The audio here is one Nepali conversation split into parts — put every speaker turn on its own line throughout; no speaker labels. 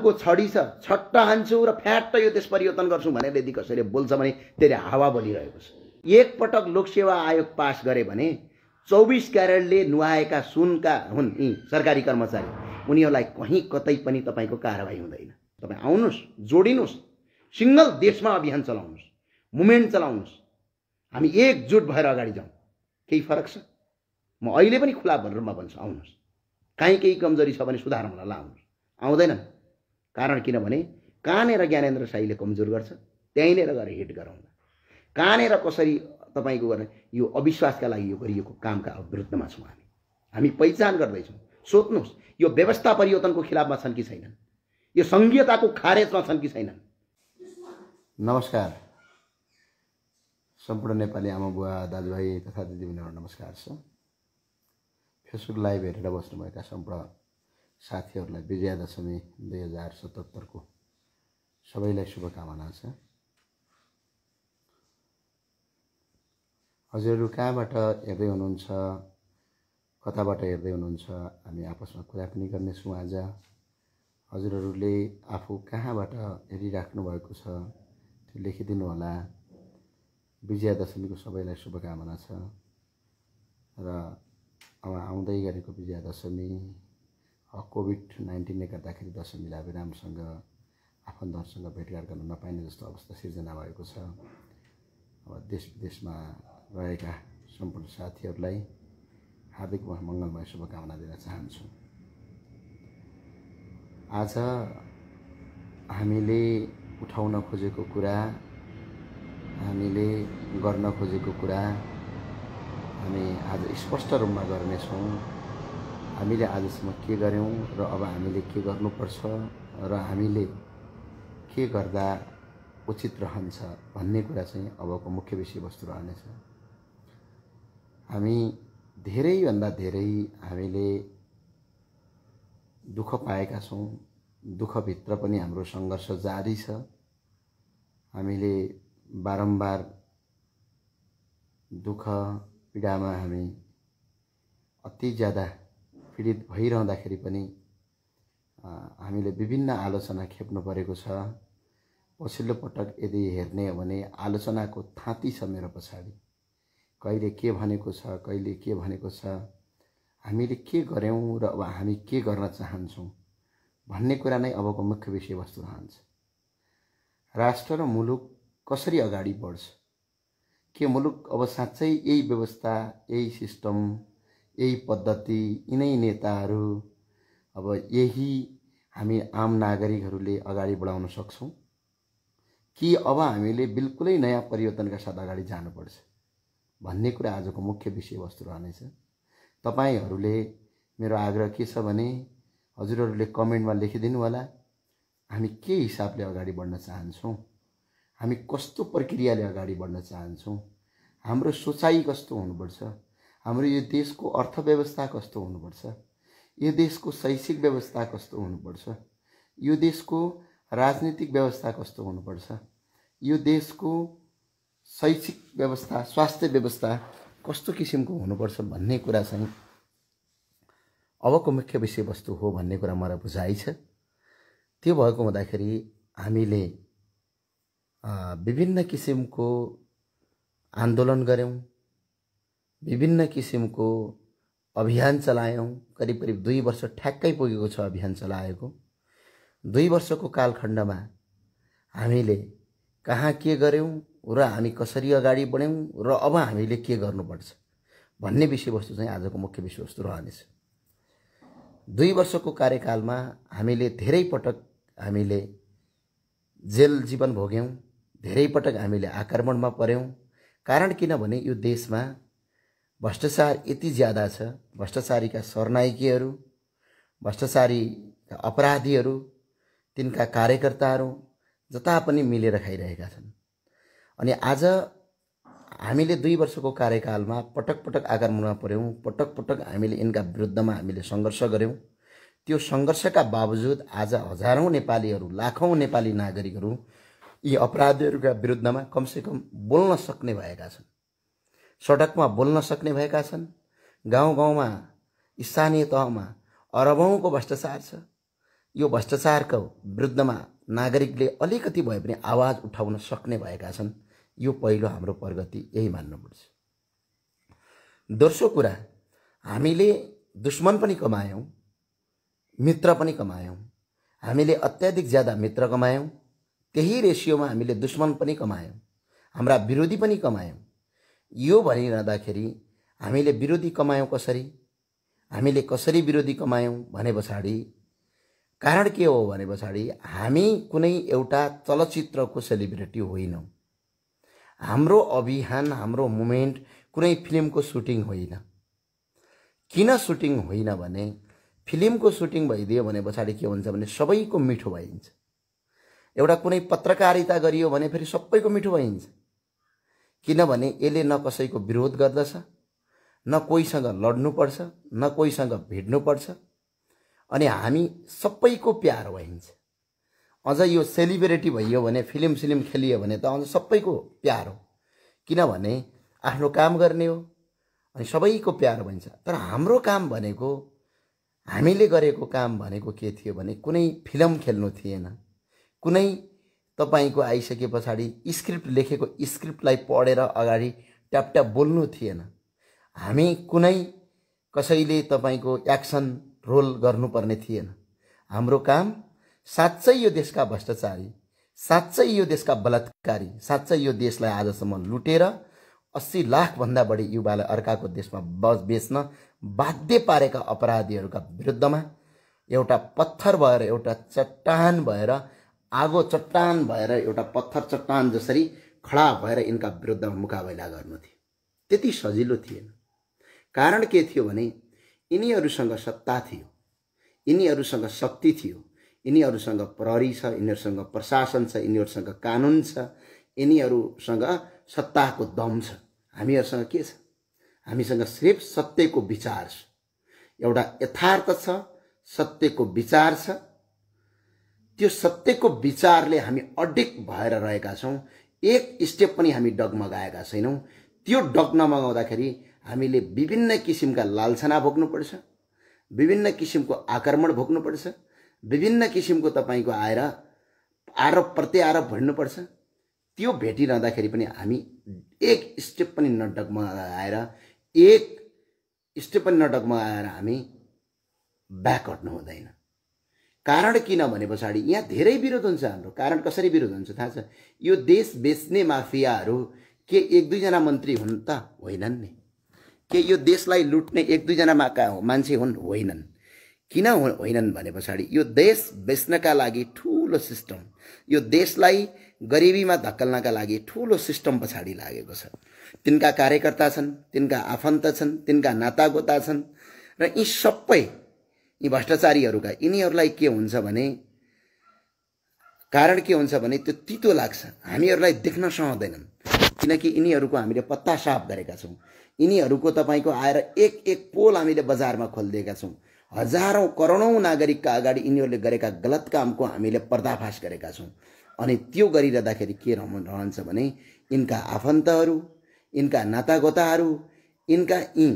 को छडी छ छट्ट हान्छौँ र फ्याट्ट यो त्यस परिवर्तन गर्छु भनेर यदि कसैले बोल्छ भने त्यसले हावा बोलिरहेको छ एकपटक लोकसेवा आयोग पास गरे भने चौबिस क्यारेटले नुहाएका सुनका हुन् यी सरकारी कर्मचारी उनीहरूलाई कहीँ कतै पनि तपाईँको कारवाही हुँदैन तपाईँ आउनुहोस् जोडिनुहोस् सिङ्गल देशमा अभियान चलाउनुहोस् मुभमेन्ट चलाउनुहोस् हामी एकजुट भएर अगाडि जाउँ केही फरक छ म अहिले पनि खुला भनेर म भन्छु आउनुहोस् काहीँ केही कमजोरी छ भने सुधार लाउनुहोस् आउँदैनन् कारण किनभने कहाँनिर ज्ञानेन्द्र साईले कमजोर गर्छ त्यहीँनिर गएर हिट गराउँदा कहाँनिर कसरी तपाईँको गरेर यो अविश्वासका लागि यो गरिएको कामका विरुद्धमा छौँ हामी हामी पहिचान गर्दैछौँ सोध्नुहोस् यो व्यवस्था परिवर्तनको खिलाफमा छन् कि छैनन् यो सङ्घीयताको खारेजमा छन् कि छैनन् नमस्कार सम्पूर्ण नेपाली आमा बुवा दाजुभाइ तथा दिदीबहिनीहरू नमस्कार छ फेसबुक लाइभ हेरेर बस्नुभएका सम्पूर्ण साथीहरूलाई विजयादशमी दुई हजार सतहत्तरको सबैलाई शुभकामना छ हजुरहरू कहाँबाट हेर्दै हुनुहुन्छ कताबाट हेर्दै हुनुहुन्छ हामी आपसमा कुरा पनि गर्नेछौँ आज हजुरहरूले आफू कहाँबाट हेरिराख्नु भएको छ त्यो लेखिदिनु होला विजयादशमीको सबैलाई शुभकामना छ र अब आउँदै गरेको विजयादशमी कोभिड नाइन्टिनले गर्दाखेरि दसैँ मिलाएर राम्रोसँग आफन्तहरूसँग भेटघाट गर्न नपाइने जस्तो अवस्था सिर्जना भएको छ अब देश विदेशमा रहेका सम्पूर्ण साथीहरूलाई हार्दिक मङ्गलमय शुभकामना दिन चाहन्छु आज हामीले उठाउन खोजेको कुरा हामीले गर्न खोजेको कुरा हामी आज स्पष्ट रूपमा गर्नेछौँ हामीले आजसम्म के गऱ्यौँ र अब हामीले के गर्नुपर्छ र हामीले के गर्दा उचित रहन्छ भन्ने कुरा चाहिँ अबको मुख्य विषयवस्तु रहनेछ हामी धेरैभन्दा धेरै हामीले दुःख पाएका छौँ दुःखभित्र पनि हाम्रो सङ्घर्ष जारी छ हामीले बारम्बार दुःख पीडामा हामी अति ज्यादा पीडित भइरहँदाखेरि पनि हामीले विभिन्न आलोचना खेप्नु परेको छ पछिल्लो पटक यदि हेर्ने हो भने आलोचनाको थाँती छ मेरो पछाडि कहिले के भनेको छ कहिले के भनेको छ हामीले के गऱ्यौँ र अब हामी के गर्न चाहन्छौँ भन्ने कुरा नै अबको मुख्य विषयवस्तु रहन्छ राष्ट्र र मुलुक कसरी अगाडि बढ्छ के मुलुक अब साँच्चै यही व्यवस्था यही सिस्टम यही पद्धति यिनै नेताहरू अब यही हामी आम नागरिकहरूले अगाडि बढाउन सक्छौँ कि अब हामीले बिल्कुलै नयाँ परिवर्तनका साथ अगाडि जानुपर्छ भन्ने कुरा आजको मुख्य विषयवस्तु रहनेछ तपाईँहरूले मेरो आग्रह के छ भने हजुरहरूले कमेन्टमा लेखिदिनु होला हामी के हिसाबले अगाडि बढ्न चाहन्छौँ हामी कस्तो प्रक्रियाले अगाडि बढ्न चाहन्छौँ हाम्रो सोचाइ कस्तो हुनुपर्छ हाम्रो यो देशको अर्थव्यवस्था कस्तो हुनुपर्छ यो देशको शैक्षिक व्यवस्था कस्तो हुनुपर्छ यो देशको राजनीतिक व्यवस्था कस्तो हुनुपर्छ यो देशको शैक्षिक व्यवस्था स्वास्थ्य व्यवस्था कस्तो किसिमको हुनुपर्छ भन्ने कुरा चाहिँ अबको मुख्य विषयवस्तु हो भन्ने कुरा मलाई बुझाइ छ त्यो भएको हुँदाखेरि हामीले विभिन्न किसिमको आन्दोलन गऱ्यौँ विभिन्न किसिमको अभियान चलायौँ करिब करिब दुई वर्ष ठ्याक्कै पुगेको छ अभियान चलाएको दुई वर्षको कालखण्डमा हामीले कहाँ के गऱ्यौँ र हामी कसरी अगाडि बढ्यौँ र अब हामीले के गर्नुपर्छ भन्ने विषयवस्तु चाहिँ आजको मुख्य विषयवस्तु रहनेछ दुई वर्षको कार्यकालमा हामीले धेरै पटक हामीले जेल जीवन भोग्यौँ धेरै पटक हामीले आक्रमणमा पऱ्यौँ कारण किनभने यो देशमा भ्रष्टाचार यति ज्यादा छ भ्रष्टाचारीका सरनायकीहरू भ्रष्टाचारी अपराधीहरू तिनका कार्यकर्ताहरू जता पनि मिलेर खाइरहेका छन् अनि आज हामीले दुई वर्षको कार्यकालमा पटक पटक आक्रमणमा पऱ्यौँ पटक पटक हामीले यिनका विरुद्धमा हामीले सङ्घर्ष गऱ्यौँ त्यो सङ्घर्षका बावजुद आज हजारौँ नेपालीहरू लाखौँ नेपाली नागरिकहरू यी अपराधीहरूका विरुद्धमा कमसेकम बोल्न सक्ने भएका छन् सडकमा बोल्न सक्ने भएका छन् गाउँ गाउँमा स्थानीय तहमा अरबौँको भ्रष्टाचार छ यो भ्रष्टाचारको विरुद्धमा नागरिकले अलिकति भए पनि आवाज उठाउन सक्ने भएका छन् यो पहिलो हाम्रो प्रगति यही मान्नुपर्छ दोस्रो कुरा हामीले दुश्मन पनि कमायौँ मित्र पनि कमायौँ हामीले अत्याधिक ज्यादा मित्र कमायौँ त्यही रेसियोमा हामीले दुश्मन पनि कमायौँ हाम्रा विरोधी पनि कमायौँ यो भनिरहँदाखेरि हामीले विरोधी कमायौँ कसरी हामीले कसरी विरोधी कमायौँ भने पछाडि कारण के हो भने पछाडि हामी कुनै एउटा चलचित्रको सेलिब्रिटी होइनौँ हाम्रो अभियान हाम्रो मुमेन्ट कुनै फिल्मको सुटिङ होइन किन सुटिङ होइन भने फिल्मको सुटिङ भइदियो भने पछाडि के हुन्छ भने सबैको मिठो भइन्छ एउटा कुनै पत्रकारिता गरियो भने फेरि सबैको मिठो भइन्छ किनभने यसले न कसैको विरोध गर्दछ न कोहीसँग लड्नुपर्छ न कोहीसँग भिड्नुपर्छ अनि हामी सबैको प्यार भइन्छ अझ यो सेलिब्रेटी भइयो भने फिल्म सिलिम खेलियो भने त अझ सबैको प्यार हो किनभने आफ्नो काम गर्ने हो अनि सबैको प्यार भइन्छ तर हाम्रो काम भनेको हामीले गरेको काम भनेको के थियो भने कुनै फिल्म खेल्नु थिएन कुनै तपाईँको आइसके पछाडि स्क्रिप्ट लेखेको स्क्रिप्टलाई पढेर अगाडि ट्यापट्याप बोल्नु थिएन हामी कुनै कसैले तपाईँको एक्सन रोल गर्नुपर्ने थिएन हाम्रो काम साँच्चै यो देशका भ्रष्टाचारी साँच्चै यो देशका बलात्कारी साँच्चै यो देशलाई आजसम्म लुटेर अस्सी लाखभन्दा बढी युवालाई अर्काको देशमा बस बेच्न बाध्य पारेका अपराधीहरूका विरुद्धमा एउटा पत्थर भएर एउटा चट्टान भएर आगो चट्टान भएर एउटा पत्थर चट्टान जसरी खडा भएर यिनका विरुद्धमा मुकाबला गर्नु थियो त्यति सजिलो थिएन कारण के थियो भने यिनीहरूसँग सत्ता थियो यिनीहरूसँग शक्ति थियो यिनीहरूसँग प्रहरी छ यिनीहरूसँग प्रशासन छ यिनीहरूसँग कानुन छ यिनीहरूसँग सत्ताको दम छ हामीहरूसँग के छ हामीसँग सिर्फ सत्यको विचार छ एउटा यथार्थ छ सत्यको विचार छ त्यो सत्यको विचारले हामी अडिक भएर रहेका छौँ एक स्टेप पनि हामी डगमगाएका छैनौँ त्यो डग नमगाउँदाखेरि हामीले विभिन्न किसिमका लालछना भोग्नुपर्छ विभिन्न किसिमको आक्रमण भोग्नुपर्छ विभिन्न किसिमको तपाईँको आएर आरोप प्रत्यारोप भन्नुपर्छ त्यो भेटिरहँदाखेरि पनि हामी एक स्टेप पनि नडगमगाएर एक स्टेप पनि नडगमगाएर हामी ब्याक हट्नु हुँदैन कारण किन भने पछाडि यहाँ धेरै विरोध हुन्छ हाम्रो कारण कसरी विरोध हुन्छ थाहा छ यो देश बेच्ने माफियाहरू के एक दुईजना मन्त्री हुन् त होइनन् नि के यो देशलाई लुट्ने एक दुईजना माका मान्छे हुन् होइनन् किन होइनन् भने पछाडि यो देश बेच्नका लागि ठुलो सिस्टम यो देशलाई गरिबीमा धक्कल्नका लागि ठुलो सिस्टम पछाडि लागेको छ तिनका कार्यकर्ता छन् तिनका आफन्त छन् तिनका नातागोता छन् र यी सबै यी भ्रष्टाचारीहरूका यिनीहरूलाई के हुन्छ भने कारण के हुन्छ भने त्यो तितो लाग्छ हामीहरूलाई देख्न सहँदैनन् किनकि यिनीहरूको हामीले पत्ता साफ गरेका छौँ यिनीहरूको तपाईँको आएर एक एक पोल हामीले बजारमा खोलिदिएका छौँ हजारौँ करोडौँ नागरिकका अगाडि यिनीहरूले गरेका गलत कामको हामीले पर्दाफास गरेका छौँ अनि त्यो गरिरहँदाखेरि के रहन्छ भने यिनका आफन्तहरू यिनका नातागोताहरू यिनका यी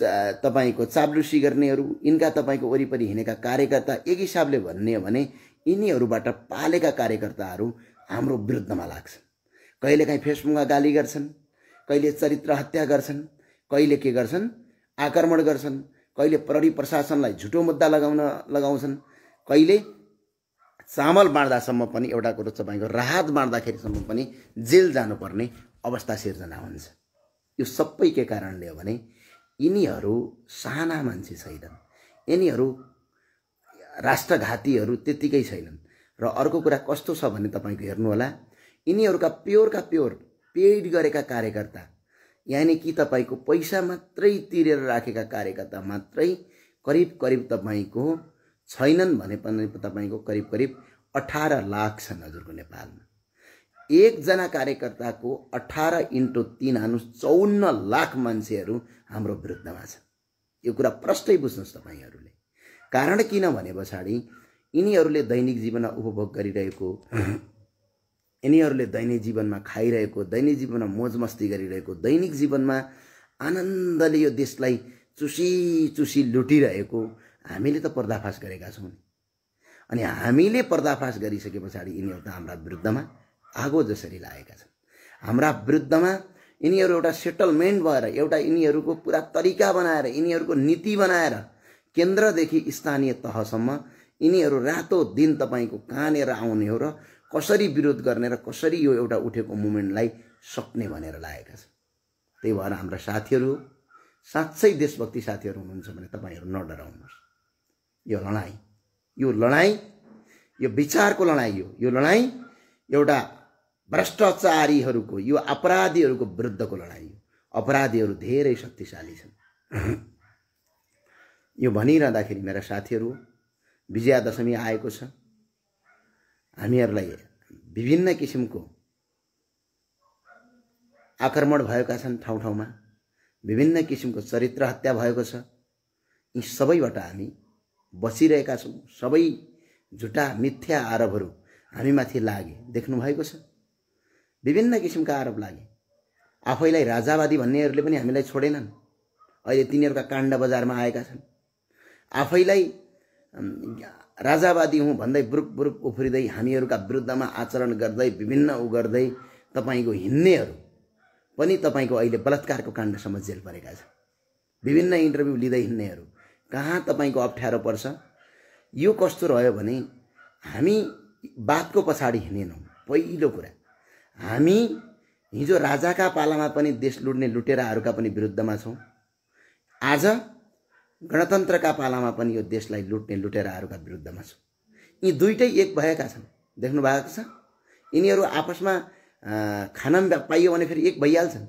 तपाईँको चाब्लुसी गर्नेहरू यिनका तपाईँको वरिपरि हिँडेका कार्यकर्ता एक हिसाबले भन्ने हो भने यिनीहरूबाट पालेका कार्यकर्ताहरू हाम्रो विरुद्धमा लाग्छन् कहिलेकाहीँ फेसबुकमा गाली गर्छन् कहिले चरित्र हत्या गर्छन् कहिले के गर्छन् आक्रमण गर्छन् कहिले प्रहरी प्रशासनलाई झुटो मुद्दा लगाउन लगाउँछन् कहिले चामल बाँड्दासम्म पनि एउटा कुरो तपाईँको राहत बाँड्दाखेरिसम्म पनि जेल जानुपर्ने अवस्था सिर्जना हुन्छ यो सबै के कारणले हो भने यिनीहरू साना मान्छे छैनन् यिनीहरू राष्ट्रघातीहरू त्यत्तिकै छैनन् र अर्को कुरा कस्तो छ भने तपाईँको हेर्नुहोला यिनीहरूका प्योरका प्योर पेड गरेका कार्यकर्ता यानि कि तपाईँको पैसा मात्रै तिरेर राखेका कार्यकर्ता मात्रै करिब करिब तपाईँको छैनन् भने पनि तपाईँको करिब करिब अठार लाख छन् हजुरको नेपालमा एकजना कार्यकर्ताको अठार इन्टु तिन हानु चौन्न लाख मान्छेहरू हाम्रो विरुद्धमा छन् यो कुरा प्रष्टै बुझ्नुहोस् तपाईँहरूले कारण किन भने पछाडि यिनीहरूले दैनिक जीवनमा उपभोग गरिरहेको यिनीहरूले दैनिक जीवनमा खाइरहेको दैनिक जीवनमा मोज मस्ती गरिरहेको दैनिक जीवनमा आनन्दले यो देशलाई चुसी चुसी लुटिरहेको हामीले त पर्दाफास गरेका छौँ अनि हामीले पर्दाफास गरिसके पछाडि यिनीहरू त हाम्रा विरुद्धमा आगो जसरी लागेका छन् हाम्रा विरुद्धमा यिनीहरू एउटा सेटलमेन्ट भएर एउटा यिनीहरूको पुरा तरिका बनाएर यिनीहरूको नीति बनाएर केन्द्रदेखि स्थानीय तहसम्म यिनीहरू रातो दिन तपाईँको कहाँनिर आउने हो र कसरी विरोध गर्ने र कसरी यो एउटा उठेको मुभमेन्टलाई सक्ने भनेर लागेका छन् त्यही भएर हाम्रा साथीहरू साँच्चै देशभक्ति साथीहरू हुनुहुन्छ भने तपाईँहरू नडराउनुहोस् यो लडाइँ यो लडाइँ यो विचारको लडाइँ हो यो लडाइँ एउटा भ्रष्टाचारीहरूको यो अपराधीहरूको विरुद्धको लडाइँ हो अपराधीहरू धेरै शक्तिशाली छन् यो भनिरहँदाखेरि मेरा साथीहरू विजयादशमी आएको छ हामीहरूलाई विभिन्न किसिमको आक्रमण भएका छन् ठाउँ ठाउँमा विभिन्न किसिमको चरित्र हत्या भएको छ यी सबैबाट हामी बसिरहेका छौँ सबै झुटा मिथ्या आरोपहरू हामीमाथि लागे देख्नुभएको छ विभिन्न किसिमका आरोप लागे आफैलाई राजावादी भन्नेहरूले पनि हामीलाई छोडेनन् अहिले तिनीहरूका काण्ड बजारमा आएका छन् आफैलाई राजावादी हुँ भन्दै बुरुप बुरुप उफ्रिँदै हामीहरूका विरुद्धमा आचरण गर्दै विभिन्न ऊ गर्दै तपाईँको हिँड्नेहरू पनि तपाईँको अहिले बलात्कारको काण्डसम्म जेल परेका छन् विभिन्न इन्टरभ्यू लिँदै हिँड्नेहरू कहाँ तपाईँको अप्ठ्यारो पर्छ यो कस्तो रह्यो भने हामी बातको पछाडि हिँडेनौँ पहिलो कुरा हामी हिजो राजाका पालामा पनि देश लुट्ने लुटेराहरूका पनि विरुद्धमा छौँ आज गणतन्त्रका पालामा पनि यो देशलाई लुट्ने लुटेराहरूका विरुद्धमा छौँ यी दुइटै एक भएका छन् देख्नु भएको छ यिनीहरू आपसमा खान पाइयो भने फेरि एक भइहाल्छन्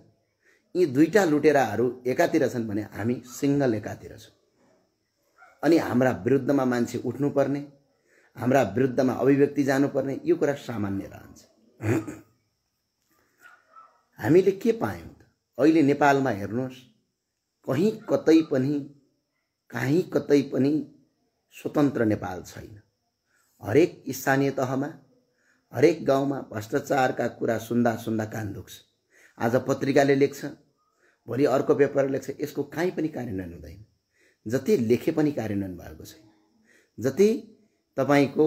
यी दुईवटा लुटेराहरू एकातिर छन् भने हामी सिङ्गल एकातिर छौँ अनि हाम्रा विरुद्धमा मान्छे उठ्नुपर्ने हाम्रा विरुद्धमा अभिव्यक्ति जानुपर्ने यो कुरा सामान्य रहन्छ हामीले के पायौँ त अहिले नेपालमा हेर्नुहोस् कहीँ कतै पनि काहीँ कतै पनि स्वतन्त्र नेपाल छैन हरेक स्थानीय तहमा हरेक गाउँमा भ्रष्टाचारका कुरा सुन्दा सुन्दा कान दुख्छ आज पत्रिकाले लेख्छ भोलि अर्को पेपर लेख्छ यसको काहीँ पनि कार्यान्वयन हुँदैन जति लेखे पनि कार्यान्वयन भएको छैन जति तपाईँको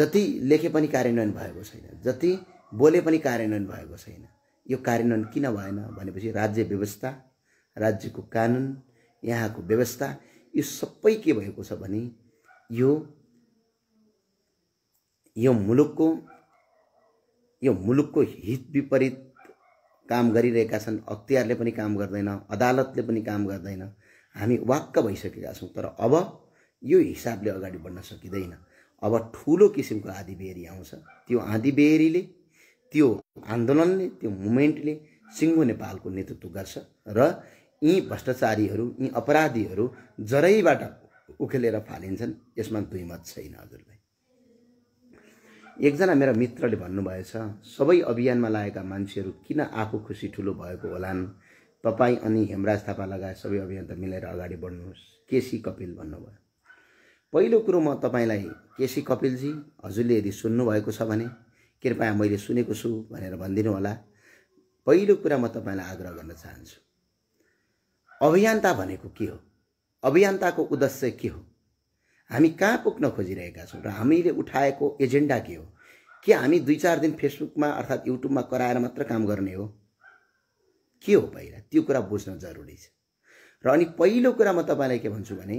जति लेखे पनि कार्यान्वयन भएको छैन जति बोले पनि कार्यान्वयन भएको छैन यो कार्यान्वयन किन भएन भनेपछि राज्य व्यवस्था राज्यको कानुन यहाँको व्यवस्था यो सबै के भएको छ भने यो यो मुलुकको यो मुलुकको हित विपरीत काम गरिरहेका छन् अख्तियारले पनि काम गर्दैन अदालतले पनि काम गर्दैन हामी वाक्क भइसकेका छौँ तर अब यो हिसाबले अगाडि बढ्न सकिँदैन अब ठुलो किसिमको आँधी बेहोरी आउँछ त्यो आँधी बेहोरीले त्यो आन्दोलनले त्यो मुभमेन्टले सिङ्गो नेपालको नेतृत्व गर्छ र यी भ्रष्टाचारीहरू यी अपराधीहरू जरैबाट उखेलेर फालिन्छन् यसमा दुई मत छैन हजुरलाई एकजना मेरा मित्रले भन्नुभएछ सबै अभियानमा लागेका मान्छेहरू किन आफू खुसी ठुलो भएको होलान् तपाईँ अनि हेमराज थापा लगायत सबै अभियान त मिलेर अगाडि बढ्नुहोस् केसी कपिल भन्नुभयो पहिलो कुरो म तपाईँलाई केसी कपिलजी हजुरले यदि सुन्नुभएको छ भने कृपया मैले सुनेको छु भनेर भनिदिनु होला पहिलो कुरा म तपाईँलाई आग्रह गर्न चाहन्छु अभियन्ता भनेको के हो अभियन्ताको उद्देश्य के हो हामी कहाँ पुग्न खोजिरहेका छौँ र हामीले उठाएको एजेन्डा के हो के हामी दुई चार दिन फेसबुकमा अर्थात् युट्युबमा कराएर मात्र काम गर्ने हो के हो पहिला त्यो कुरा बुझ्न जरुरी छ र अनि पहिलो कुरा म तपाईँलाई के भन्छु भने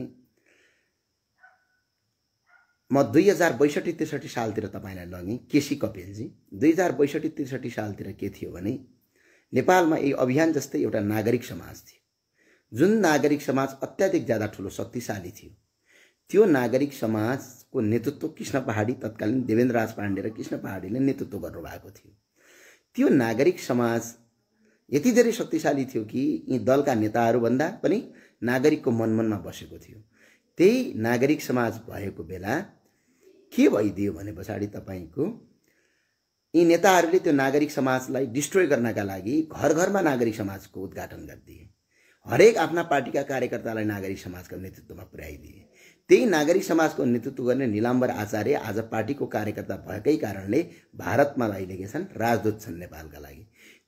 म दुई हजार बैसठी त्रिसठी सालतिर तपाईँलाई लगेँ केसी कपिलजी दुई हजार बैसठी त्रिसठी सालतिर के थियो भने नेपालमा यही अभियान जस्तै एउटा नागरिक समाज थियो जुन नागरिक समाज अत्याधिक ज्यादा ठुलो शक्तिशाली थियो त्यो नागरिक समाजको नेतृत्व कृष्ण पहाडी तत्कालीन देवेन्द्र राज पाण्डे र कृष्ण पहाडीले नेतृत्व गर्नुभएको थियो त्यो नागरिक समाज यति धेरै शक्तिशाली थियो कि यी दलका नेताहरूभन्दा पनि नागरिकको मनमनमा बसेको थियो त्यही नागरिक समाज भएको बेला के भइदियो भने पछाडि तपाईँको यी नेताहरूले त्यो नागरिक समाजलाई डिस्ट्रोय गर्नका लागि घर घरमा नागरिक समाजको उद्घाटन गरिदिए हरेक आफ्ना पार्टीका कार्यकर्तालाई नागरिक समाजको नेतृत्वमा पुर्याइदिए त्यही नागरिक समाजको नेतृत्व गर्ने निलाम्बर आचार्य आज पार्टीको कार्यकर्ता भएकै कारणले भारतमा भइरहेका छन् राजदूत छन् नेपालका लागि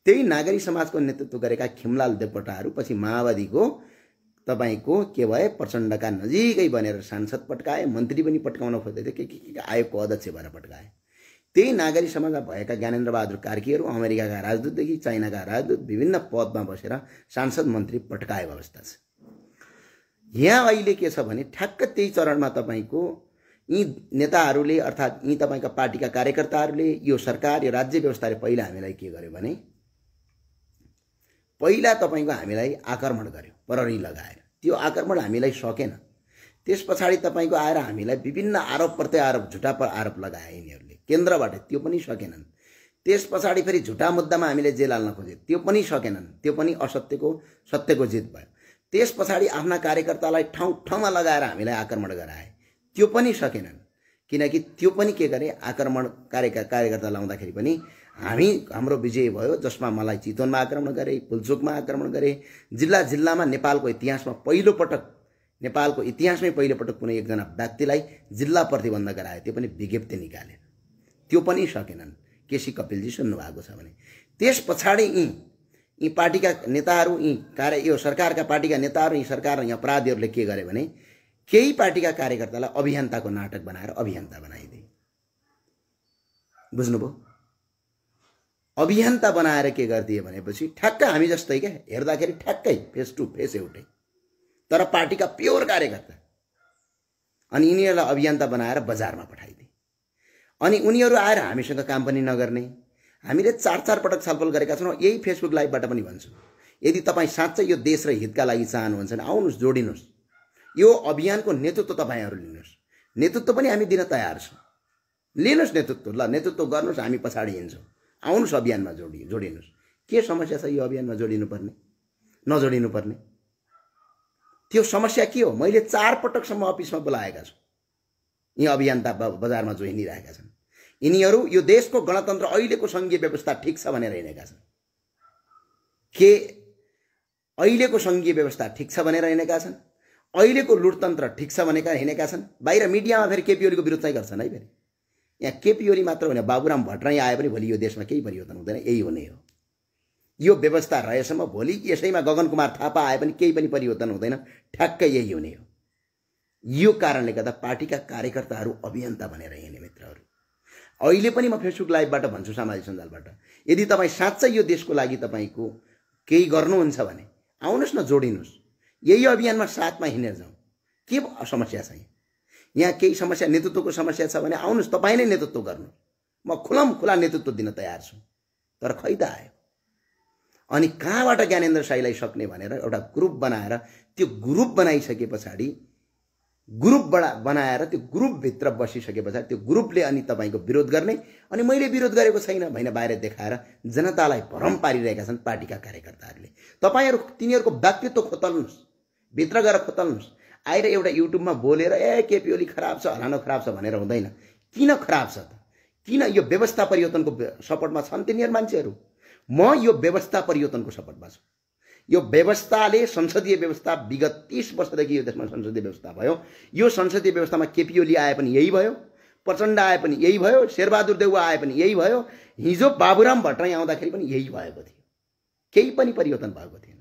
त्यही नागरिक समाजको नेतृत्व गरेका खिमलाल देवकोटाहरू पछि माओवादीको तपाईँको के भए प्रचण्डका नजिकै बनेर सांसद पट्काए मन्त्री पनि पट्काउन खोज्दै थियो के के आयोगको अध्यक्ष भएर पट्काए त्यही नागरिक समाजमा भएका ज्ञानेन्द्र बहादुर कार्कीहरू अमेरिकाका राजदूतदेखि चाइनाका राजदूत विभिन्न पदमा बसेर सांसद मन्त्री पट्काएको अवस्था छ यहाँ अहिले के छ भने ठ्याक्क त्यही चरणमा तपाईँको यी नेताहरूले अर्थात् यी तपाईँका पार्टीका कार्यकर्ताहरूले यो सरकार यो राज्य व्यवस्थाले पहिला हामीलाई के गर्यो भने पहिला तपाईँको हामीलाई आक्रमण गर्यो प्रहरी लगाएर त्यो आक्रमण हामीलाई सकेन त्यस पछाडि तपाईँको आएर हामीलाई विभिन्न आरोप प्रत्य आरोप झुटा पर आरोप लगाए यिनीहरूले केन्द्रबाट त्यो पनि सकेनन् त्यस पछाडि फेरि झुटा मुद्दामा हामीले जेल हाल्न खोज्यो त्यो पनि सकेनन् त्यो पनि असत्यको सत्यको जित भयो त्यस पछाडि आफ्ना कार्यकर्तालाई ठाउँ ठाउँमा लगाएर हामीलाई आक्रमण गराए त्यो पनि सकेनन् किनकि त्यो पनि के गरे आक्रमण कार्यकर्ता लाउँदाखेरि पनि हामी हाम्रो विजय भयो जसमा मलाई चितवनमा आक्रमण गरे पुलचोकमा आक्रमण गरे जिल्ला जिल्लामा नेपालको इतिहासमा पहिलोपटक नेपालको इतिहासमै पहिलोपटक कुनै एकजना व्यक्तिलाई जिल्ला प्रतिबन्ध गरायो त्यो पनि विज्ञप्ति निकाले त्यो पनि सकेनन् केसी कपिलजी सुन्नुभएको छ भने त्यस पछाडि यी यी पार्टीका नेताहरू यी कार्य यो सरकारका पार्टीका नेताहरू यी सरकार यी अपराधीहरूले के गरे भने केही पार्टीका कार्यकर्तालाई अभियन्ताको नाटक बनाएर अभियन्ता बनाइदिए बुझ्नुभयो अभियन्ता बनाएर के गरिदिए भनेपछि ठ्याक्कै हामी जस्तै क्या हेर्दाखेरि ठ्याक्कै फेस टु फेस एउटै तर पार्टीका प्योर कार्यकर्ता अनि यिनीहरूलाई अभियन्ता बनाएर बजारमा पठाइदिए अनि उनीहरू आएर हामीसँग काम पनि नगर्ने हामीले चार चार पटक छलफल गरेका छौँ यही फेसबुक लाइभबाट पनि भन्छु यदि तपाईँ साँच्चै यो देश र हितका लागि चाहनुहुन्छ भने आउनुहोस् जोडिनुहोस् यो अभियानको नेतृत्व तपाईँहरू लिनुहोस् नेतृत्व पनि हामी दिन तयार छौँ लिनुहोस् नेतृत्व ल नेतृत्व गर्नुहोस् हामी पछाडि हिँड्छौँ आउनुहोस् अभियानमा जोडि जोडिनुहोस् के समस्या छ यो अभियानमा जोडिनुपर्ने नजोडिनुपर्ने त्यो समस्या के हो मैले चार पटकसम्म अफिसमा बोलाएका छु यी अभियान त बजारमा जो हिँडिरहेका छन् यिनीहरू यो देशको गणतन्त्र अहिलेको सङ्घीय व्यवस्था ठिक छ भनेर हिँडेका छन् के अहिलेको सङ्घीय व्यवस्था ठिक छ भनेर हिँडेका छन् अहिलेको लुटतन्त्र ठिक छ भनेका हिँडेका छन् बाहिर मिडियामा फेरि केपिओलीको विरोध चाहिँ गर्छन् है फेरि यहाँ केपिओली मात्र होइन बाबुराम भट्टराई आए पनि भोलि यो देशमा केही परिवर्तन हुँदैन यही हुने हो यो व्यवस्था रहेसम्म भोलि यसैमा गगन कुमार थापा आए पनि केही पनि परिवर्तन हुँदैन ठ्याक्कै यही हुने हो यो कारणले गर्दा पार्टीका कार्यकर्ताहरू अभियन्ता भनेर हिँड्ने मित्रहरू अहिले पनि म फेसबुक लाइभबाट भन्छु सामाजिक सञ्जालबाट यदि तपाईँ साँच्चै यो देशको लागि तपाईँको केही गर्नुहुन्छ भने आउनुहोस् न जोडिनुहोस् यही अभियानमा साथमा हिँडेर जाउँ के समस्या छ यहाँ यहाँ केही समस्या नेतृत्वको समस्या छ भने आउनुहोस् तपाईँ नै नेतृत्व गर्नु म खुलम खुला नेतृत्व दिन तयार छु तर खै त आयो अनि कहाँबाट ज्ञानेन्द्र साईलाई सक्ने भनेर एउटा ग्रुप बनाएर त्यो ग्रुप बनाइसके पछाडि ग्रुपबाट बनाएर त्यो ग्रुपभित्र बसिसके पछाडि त्यो ग्रुपले अनि तपाईँको विरोध गर्ने अनि मैले विरोध गरेको छैन होइन बाहिर देखाएर जनतालाई भरम पारिरहेका छन् पार्टीका कार्यकर्ताहरूले तपाईँहरू तिनीहरूको व्यक्तित्व खोतल्नुहोस् भित्र गएर खोतल्नुहोस् आएर एउटा युट्युबमा बोलेर ए केपी ओली खराब छ हलानो खराब छ भनेर हुँदैन किन खराब छ त किन यो व्यवस्था परिवर्तनको सपोर्टमा छन् तिनीहरू मान्छेहरू म यो व्यवस्था परिवर्तनको सपोर्टमा छु यो व्यवस्थाले संसदीय व्यवस्था विगत तिस वर्षदेखि यो देशमा संसदीय व्यवस्था भयो यो संसदीय व्यवस्थामा केपी ओली आए पनि यही भयो प्रचण्ड आए पनि यही भयो शेरबहादुर देउवा आए पनि यही भयो हिजो बाबुराम भट्टराई आउँदाखेरि पनि यही भएको थियो केही पनि परिवर्तन भएको थियो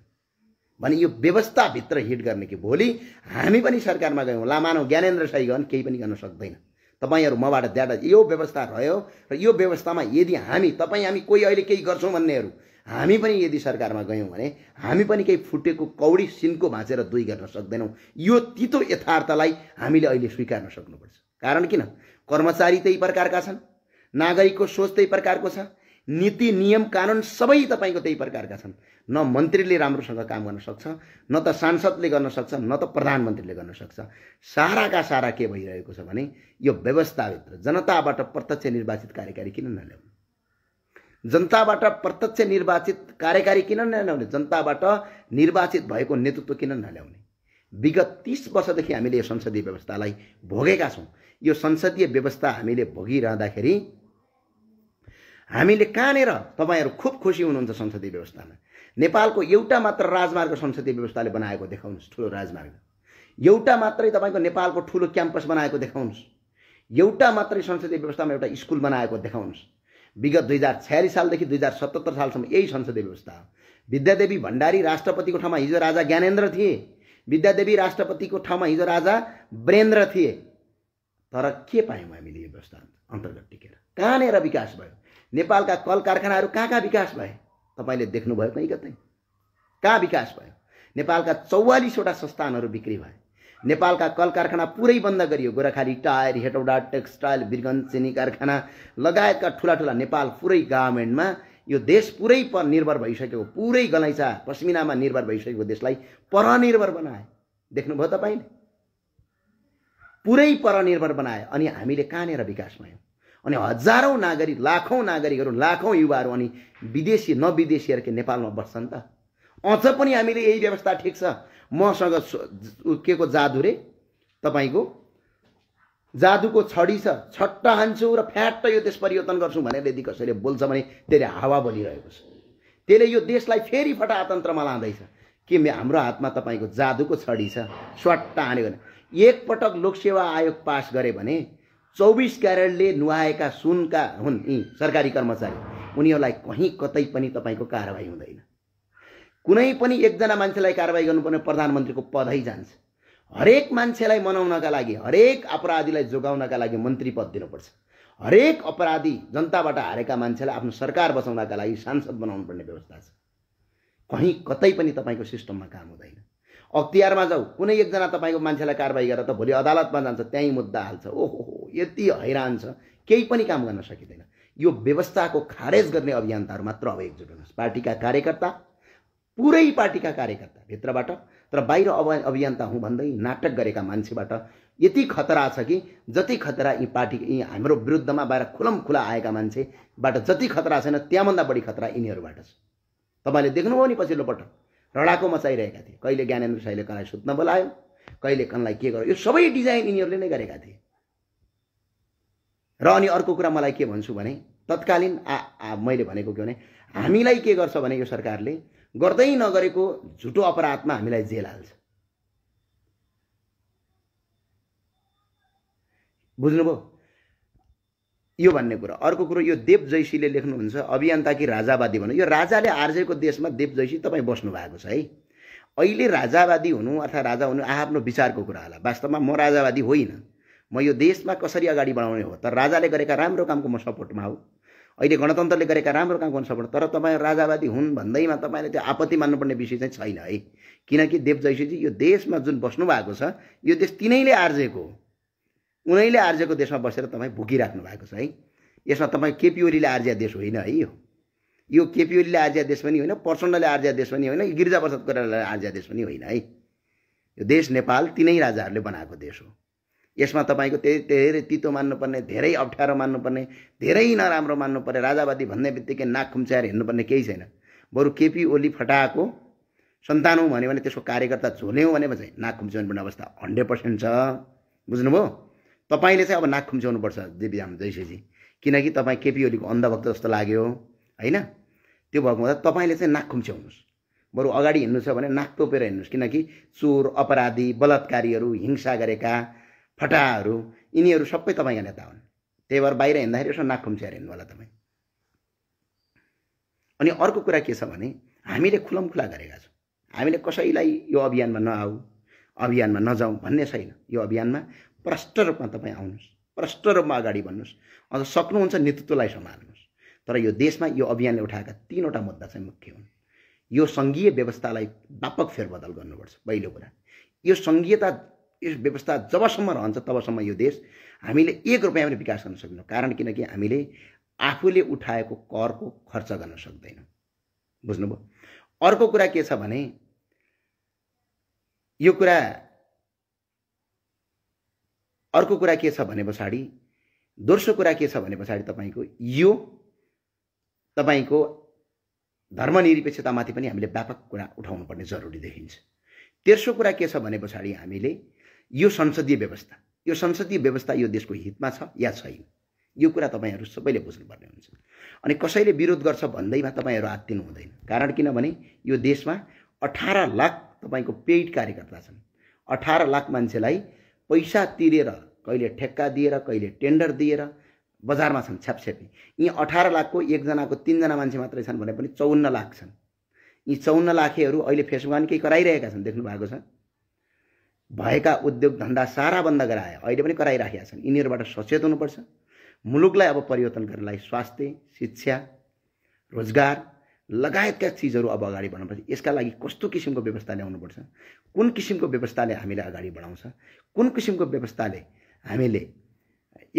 भने यो व्यवस्थाभित्र हिट गर्ने कि भोलि हामी पनि सरकारमा गयौँ लामानौ ज्ञानेन्द्र साई साईगन केही पनि गर्न सक्दैन तपाईँहरू मबाट ज्यादा यो व्यवस्था रह्यो र यो व्यवस्थामा यदि हामी तपाईँ हामी कोही अहिले केही गर्छौँ भन्नेहरू हामी पनि यदि सरकारमा गयौँ भने हामी पनि केही फुटेको कौडी सिनको भाँचेर दुई गर्न सक्दैनौँ यो तितो यथार्थलाई हामीले अहिले स्वीकार्न सक्नुपर्छ कारण किन कर्मचारी त्यही प्रकारका छन् नागरिकको सोच त्यही प्रकारको छ नीति नियम कानुन सबै तपाईँको त्यही प्रकारका छन् न मन्त्रीले राम्रोसँग काम गर्न सक्छ न त सांसदले गर्न सक्छ न त प्रधानमन्त्रीले गर्न सक्छ साराका सारा के भइरहेको छ भने यो व्यवस्थाभित्र जनताबाट प्रत्यक्ष निर्वाचित कार्यकारी किन नल्याउनु जनताबाट प्रत्यक्ष निर्वाचित कार्यकारी किन नल्याउने जनताबाट निर्वाचित भएको नेतृत्व किन नल्याउने विगत तिस वर्षदेखि हामीले यो संसदीय व्यवस्थालाई भोगेका छौँ यो संसदीय व्यवस्था हामीले भोगिरहँदाखेरि हामीले कहाँनिर तपाईँहरू खुब खुसी हुनुहुन्छ संसदीय व्यवस्थामा नेपालको एउटा मात्र राजमार्ग संसदीय व्यवस्थाले बनाएको देखाउनुहोस् ठुलो राजमार्ग एउटा मात्रै तपाईँको नेपालको ठुलो क्याम्पस बनाएको देखाउनुहोस् एउटा मात्रै संसदीय व्यवस्थामा एउटा स्कुल बनाएको देखाउनुहोस् विगत दुई हजार छयालिस सालदेखि दुई हजार सतहत्तर सालसम्म यही संसदीय व्यवस्था हो विद्यादेवी भण्डारी राष्ट्रपतिको ठाउँमा हिजो राजा ज्ञानेन्द्र थिए विद्यादेवी राष्ट्रपतिको ठाउँमा हिजो राजा ब्रेन्द्र थिए तर के पायौँ हामीले यो व्यवस्था अन्तर्गत टिकेर कहाँनिर विकास भयो नेपालका कल कारखानाहरू कहाँ कहाँ विकास भए तपाईँले देख्नुभयो कहीँ कतै कहाँ विकास भयो नेपालका चौवालिसवटा संस्थानहरू बिक्री भए नेपालका कल कारखाना पुरै बन्द गरियो गोराखाली टायर हेटौडा टेक्सटाइल बिरगन्ज चिनी कारखाना लगायतका ठुला ठुला नेपाल पुरै गार्मेन्टमा यो देश पुरै पर निर्भर भइसकेको पुरै गलैँचा पश्मिनामा निर्भर भइसकेको देशलाई परनिर्भर बनाए देख्नुभयो तपाईँले पुरै परनिर्भर बनाए अनि हामीले कहाँनिर विकास भयौँ अनि हजारौँ नागरिक लाखौँ नागरिकहरू लाखौँ युवाहरू अनि विदेशी नविदेशीहरू के नेपालमा बस्छन् त अझ पनि हामीले यही व्यवस्था ठिक छ मसँग के को जादु रे तपाईँको जादुको छडी छ छट्ट हान्छु र फ्याट्ट यो देश परिवर्तन गर्छु भनेर यदि कसैले बोल्छ भने त्यसले हावा बोलिरहेको छ त्यसले यो देशलाई फेरि फटा आतन्त्रमा लाँदैछ के हाम्रो हातमा तपाईँको जादुको छडी छ स्वाट्ट हान्यो भने एकपटक लोकसेवा आयोग पास गरे भने चौबिस क्यारेटले नुहाएका सुनका हुन् यी सरकारी कर्मचारी उनीहरूलाई कहीँ कतै पनि तपाईँको कारवाही हुँदैन कुनै पनि एकजना मान्छेलाई कारवाही गर्नुपर्ने प्रधानमन्त्रीको पदै जान्छ हरेक मान्छेलाई मनाउनका लागि हरेक अपराधीलाई जोगाउनका लागि मन्त्री पद दिनुपर्छ हरेक अपराधी जनताबाट हारेका मान्छेलाई आफ्नो सरकार बचाउनका लागि सांसद बनाउनु पर्ने व्यवस्था छ कहीँ कतै पनि तपाईँको सिस्टममा काम हुँदैन अख्तियारमा जाऊ कुनै एकजना तपाईँको मान्छेलाई कारवाही गरेर त भोलि अदालतमा जान्छ त्यहीँ मुद्दा हाल्छ ओहो यति हैरान छ केही पनि काम गर्न सकिँदैन यो व्यवस्थाको खारेज गर्ने अभियन्ताहरू मात्र अब एकजुट हुनुहोस् पार्टीका कार्यकर्ता पुरै पार्टीका कार्यकर्ता भित्रबाट तर बाहिर अब अभियन्ता हुँ भन्दै नाटक गरेका मान्छेबाट यति खतरा छ कि जति खतरा यी पार्टी यी हाम्रो विरुद्धमा बाहिर खुलम खुला आएका मान्छेबाट जति खतरा छैन त्यहाँभन्दा बढी खतरा यिनीहरूबाट छ तपाईँले देख्नुभयो नि पछिल्लो पटक रडाको मचाइरहेका थिए कहिले ज्ञानेन्द्र साईले कलाई सुत्न बोलायो कहिले कनलाई के गर्यो यो सबै डिजाइन यिनीहरूले नै गरेका थिए र अनि अर्को कुरा मलाई के भन्छु भने तत्कालीन आ, आ मैले भनेको के भने हामीलाई के गर्छ भने यो सरकारले गर्दै नगरेको झुटो अपराधमा हामीलाई जेल हाल्छ बुझ्नुभयो यो भन्ने कुरा अर्को कुरो यो देव जैसीले लेख्नुहुन्छ अभियन्ता कि राजावादी भन्नु यो राजाले आर्जेको देशमा देव जैसी तपाईँ बस्नु भएको छ है अहिले राजावादी हुनु अर्थात् राजा हुनु आफ्नो विचारको कुरा होला वास्तवमा म राजावादी होइन म यो देशमा कसरी अगाडि बढाउने हो तर राजाले गरेका राम्रो कामको म सपोर्टमा हो अहिले गणतन्त्रले गरेका राम्रो कामको सपोर्ट तर तपाईँ राजावादी हुन् भन्दैमा तपाईँले त्यो आपत्ति मान्नुपर्ने विषय चाहिँ छैन है किनकि देव जैसीजी यो देशमा जुन बस्नु भएको छ यो देश तिनैले आर्जेको हो उनैले आर्यको देशमा बसेर तपाईँ भुकिराख्नु भएको छ है यसमा तपाईँ केपी ओलीले देश होइन है यो यो केपी ओलीले देश पनि होइन प्रचण्डले आर्जिया देश पनि होइन गिरिजा प्रसाद कोरालाले आर्जिया देश पनि होइन है यो देश नेपाल तिनै राजाहरूले बनाएको देश हो यसमा तपाईँको त्यही धेरै तितो मान्नुपर्ने धेरै अप्ठ्यारो मान्नुपर्ने धेरै नराम्रो मान्नुपर्ने राजावादी भन्ने बित्तिकै नाक खुम्च्याएर हिँड्नुपर्ने केही छैन बरु केपी ओली फटाएको सन्तानौँ भन्यो भने त्यसको कार्यकर्ता झोल्यौँ भनेपछि चाहिँ नाक खुम्च्याउनुपर्ने अवस्था हन्ड्रेड पर्सेन्ट छ बुझ्नुभयो तपाईँले चाहिँ अब नाक खुम्च्याउनुपर्छ देवी हाम्रो जयसेजी किनकि तपाईँ केपी ओलीको अन्धभक्त जस्तो लाग्यो होइन त्यो भएको हुँदा तपाईँले चाहिँ नाक खुम्च्याउनुहोस् बरु अगाडि हिँड्नु छ भने नाक तोपेर हिँड्नुहोस् किनकि चोर अपराधी बलात्कारीहरू हिंसा गरेका फटाहरू यिनीहरू सबै तपाईँका नेता हुन् त्यही भएर बाहिर हिँड्दाखेरि यसो नाक खुम्च्याएर हिँड्नु होला तपाईँ अनि अर्को कुरा के छ भने हामीले खुलम खुलमखुला गरेका छौँ हामीले कसैलाई यो अभियानमा नआऊ अभियानमा नजाउँ भन्ने छैन यो अभियानमा प्रष्ट रूपमा तपाईँ आउनुहोस् प्रष्ट रूपमा अगाडि बढ्नुहोस् अन्त सक्नुहुन्छ नेतृत्वलाई सम्हाल्नुहोस् तर यो देशमा यो अभियानले उठाएका तिनवटा मुद्दा चाहिँ मुख्य हुन् यो सङ्घीय व्यवस्थालाई व्यापक फेरबदल गर्नुपर्छ पहिलो कुरा यो सङ्घीयता यो व्यवस्था जबसम्म रहन्छ तबसम्म यो देश हामीले एक रुपियाँ पनि विकास गर्न सक्दैनौँ कारण किनकि हामीले आफूले उठाएको करको खर्च गर्न सक्दैनौँ बुझ्नुभयो अर्को कुरा के छ भने यो कुरा अर्को कुरा के छ भने पछाडि दोस्रो कुरा के छ भने पछाडि तपाईँको यो तपाईँको धर्मनिरपेक्षतामाथि पनि हामीले व्यापक कुरा उठाउनु पर्ने जरुरी देखिन्छ तेस्रो कुरा के छ भने पछाडि हामीले यो संसदीय व्यवस्था यो संसदीय व्यवस्था यो देशको हितमा छ या छैन यो कुरा तपाईँहरू सबैले बुझ्नुपर्ने हुन्छ अनि कसैले विरोध गर्छ भन्दैमा तपाईँहरू आत्तिनु हुँदैन कारण किनभने यो देशमा अठार लाख तपाईँको पेड कार्यकर्ता छन् अठार लाख मान्छेलाई पैसा तिरेर कहिले ठेक्का दिएर कहिले टेन्डर दिएर बजारमा छन् छ्यापछ्यापी यी अठार लाखको एकजनाको तिनजना मान्छे मात्रै छन् भने पनि चौन्न लाख छन् यी चौन्न लाखेहरू अहिले फेसबुकमा केही कराइरहेका छन् देख्नु भएको छ भएका उद्योग धन्दा सारा बन्द गराए अहिले पनि कराइराखेका छन् यिनीहरूबाट सचेत हुनुपर्छ मुलुकलाई अब परिवर्तन गर्नलाई स्वास्थ्य शिक्षा रोजगार लगायतका चिजहरू अब अगाडि बढाउनुपर्छ यसका लागि कस्तो किसिमको व्यवस्था ल्याउनुपर्छ कुन किसिमको व्यवस्थाले हामीले अगाडि बढाउँछ कुन किसिमको व्यवस्थाले हामीले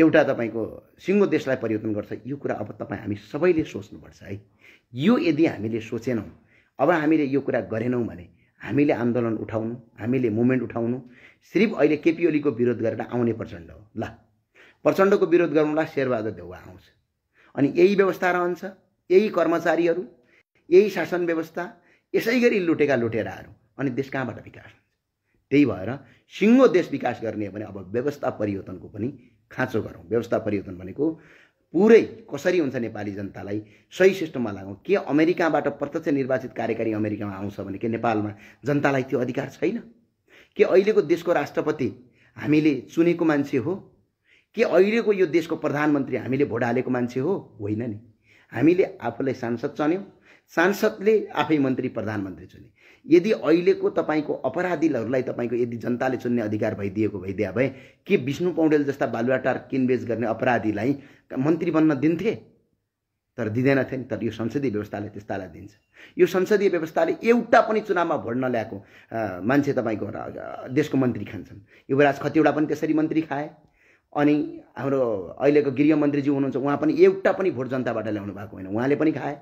एउटा तपाईँको सिङ्गो देशलाई परिवर्तन गर्छ यो कुरा अब तपाईँ हामी सबैले सोच्नुपर्छ है यो यदि हामीले सोचेनौँ अब हामीले यो कुरा गरेनौँ भने हामीले आन्दोलन उठाउनु हामीले मुभमेन्ट उठाउनु सिर्फ अहिले केपी ओलीको विरोध गरेर आउने प्रचण्ड हो ल प्रचण्डको विरोध गर्नुलाई शेरबहादुर देउवा आउँछ अनि यही व्यवस्था रहन्छ यही कर्मचारीहरू यही शासन व्यवस्था यसै गरी लुटेका लुटेराहरू अनि देश कहाँबाट विकास हुन्छ त्यही भएर सिङ्गो देश विकास गर्ने हो भने अब व्यवस्था परिवर्तनको पनि खाँचो गरौँ व्यवस्था परिवर्तन भनेको पुरै कसरी हुन्छ नेपाली जनतालाई सही सिस्टममा लागौँ के अमेरिकाबाट प्रत्यक्ष निर्वाचित कार्यकारी अमेरिकामा आउँछ भने के नेपालमा जनतालाई त्यो अधिकार छैन के अहिलेको देशको राष्ट्रपति हामीले चुनेको मान्छे हो के अहिलेको यो देशको प्रधानमन्त्री हामीले भोट हालेको मान्छे हो होइन नि हामीले आफूलाई सांसद चन्यौँ सांसदले आफै मन्त्री प्रधानमन्त्री चुने यदि अहिलेको तपाईँको अपराधीहरूलाई तपाईँको यदि जनताले चुन्ने अधिकार भइदिएको भइदिए भए के विष्णु पौडेल जस्ता बालुवाटार किनबेच गर्ने अपराधीलाई मन्त्री बन्न दिन्थे तर थिए नि तर यो संसदीय व्यवस्थाले त्यस्तालाई दिन्छ यो संसदीय व्यवस्थाले एउटा पनि चुनावमा भोट नल्याएको मान्छे तपाईँको देशको मन्त्री खान्छन् युवराज खतिवडा पनि त्यसरी मन्त्री खाए अनि हाम्रो अहिलेको गृहमन्त्रीज्यू हुनुहुन्छ उहाँ पनि एउटा पनि भोट जनताबाट ल्याउनु भएको होइन उहाँले पनि खाए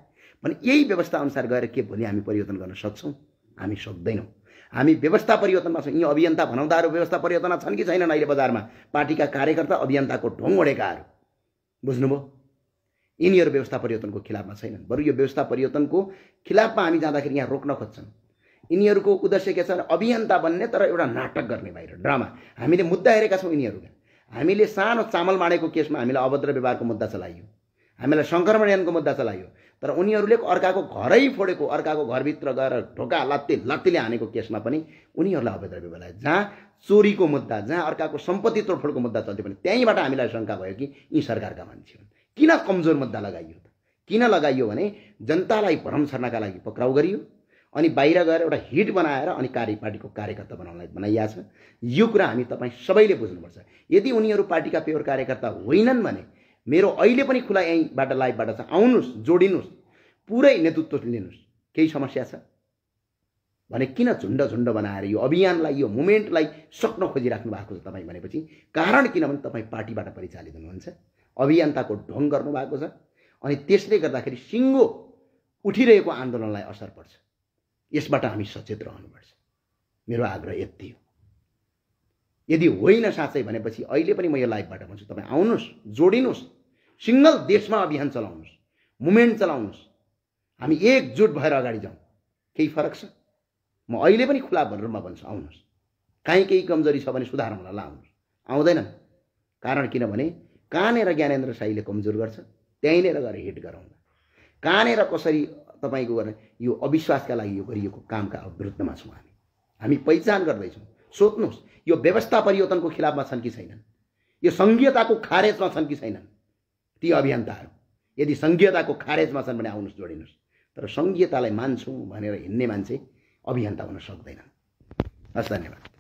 भने यही व्यवस्था अनुसार गएर के भोलि हामी परिवर्तन गर्न सक्छौँ हामी सक्दैनौँ हामी व्यवस्था परिवर्तनमा छौँ यी अभियन्ता भनाउँदाहरू व्यवस्था परिवर्तनमा छन् कि छैनन् अहिले बजारमा पार्टीका कार्यकर्ता अभियन्ताको ढोङ ओढेकाहरू बुझ्नुभयो यिनीहरू व्यवस्था परिवर्तनको खिलाफमा छैनन् बरु यो व्यवस्था परिवर्तनको खिलाफमा हामी जाँदाखेरि यहाँ रोक्न खोज्छन् यिनीहरूको उद्देश्य के छ अभियन्ता बन्ने तर एउटा नाटक गर्ने बाहिर ड्रामा हामीले मुद्दा हेरेका छौँ यिनीहरूका हामीले सानो चामल माडेको केसमा हामीलाई अभद्र व्यवहारको मुद्दा चलाइयो हामीलाई सङ्क्रमण मुद्दा चलाइयो तर उनीहरूले अर्काको घरै फोडेको अर्काको घरभित्र गएर ढोका लत्ती लत्तीले हानेको केसमा पनि उनीहरूलाई अवैध व्यवहार जहाँ चोरीको मुद्दा जहाँ अर्काको सम्पत्ति तोडफोडको मुद्दा चल्थ्यो भने त्यहीँबाट हामीलाई शङ्का भयो कि यी सरकारका मान्छे हुन् किन कमजोर मुद्दा लगाइयो त किन लगाइयो भने जनतालाई भ्रम छर्नका लागि पक्राउ गरियो अनि बाहिर गएर एउटा हिट बनाएर अनि कार्य पार्टीको कार्यकर्ता बनाउनलाई बनाइएको छ यो कुरा हामी तपाईँ सबैले बुझ्नुपर्छ यदि उनीहरू पार्टीका प्योर कार्यकर्ता होइनन् भने मेरो अहिले पनि खुला यहीँबाट लाइभबाट छ आउनुहोस् जोडिनुहोस् पुरै नेतृत्व लिनुहोस् केही समस्या छ भने किन झुन्ड झुन्ड बनाएर यो अभियानलाई यो मुमेन्टलाई सक्न खोजिराख्नु भएको छ तपाईँ भनेपछि कारण किनभने तपाईँ पार्टीबाट परिचालित हुनुहुन्छ अभियन्ताको ढोङ गर्नुभएको छ अनि त्यसले गर्दाखेरि सिङ्गो उठिरहेको आन्दोलनलाई असर पर्छ यसबाट हामी सचेत रहनुपर्छ मेरो आग्रह यति हो यदि होइन साँच्चै भनेपछि अहिले पनि म यो लाइफबाट भन्छु तपाईँ आउनुहोस् जोडिनुहोस् सिङ्गल देशमा अभियान चलाउनुहोस् मुभमेन्ट चलाउनुहोस् हामी एकजुट भएर अगाडि जाउँ केही फरक छ म अहिले पनि खुला भनेर म भन्छु आउनुहोस् काहीँ केही कमजोरी छ भने सुधार हुन आउँदैन आउँदैन कारण किनभने कहाँनिर ज्ञानेन्द्र साईले कमजोर गर्छ त्यहीँनिर गएर हिट गराउँदा कहाँनिर कसरी तपाईँको गरेर यो अविश्वासका लागि यो गरिएको कामका विरुद्धमा छौँ हामी हामी पहिचान गर्दैछौँ सोध्नुहोस् यो व्यवस्था परिवर्तनको खिलाफमा छन् कि छैनन् यो सङ्घीयताको खारेजमा छन् कि छैनन् ती अभियन्ताहरू यदि सङ्घीयताको खारेजमा छन् भने आउनुहोस् जोडिनुहोस् तर सङ्घीयतालाई मान्छौँ भनेर हिँड्ने मान्छे अभियन्ता हुन सक्दैनन् हस् धन्यवाद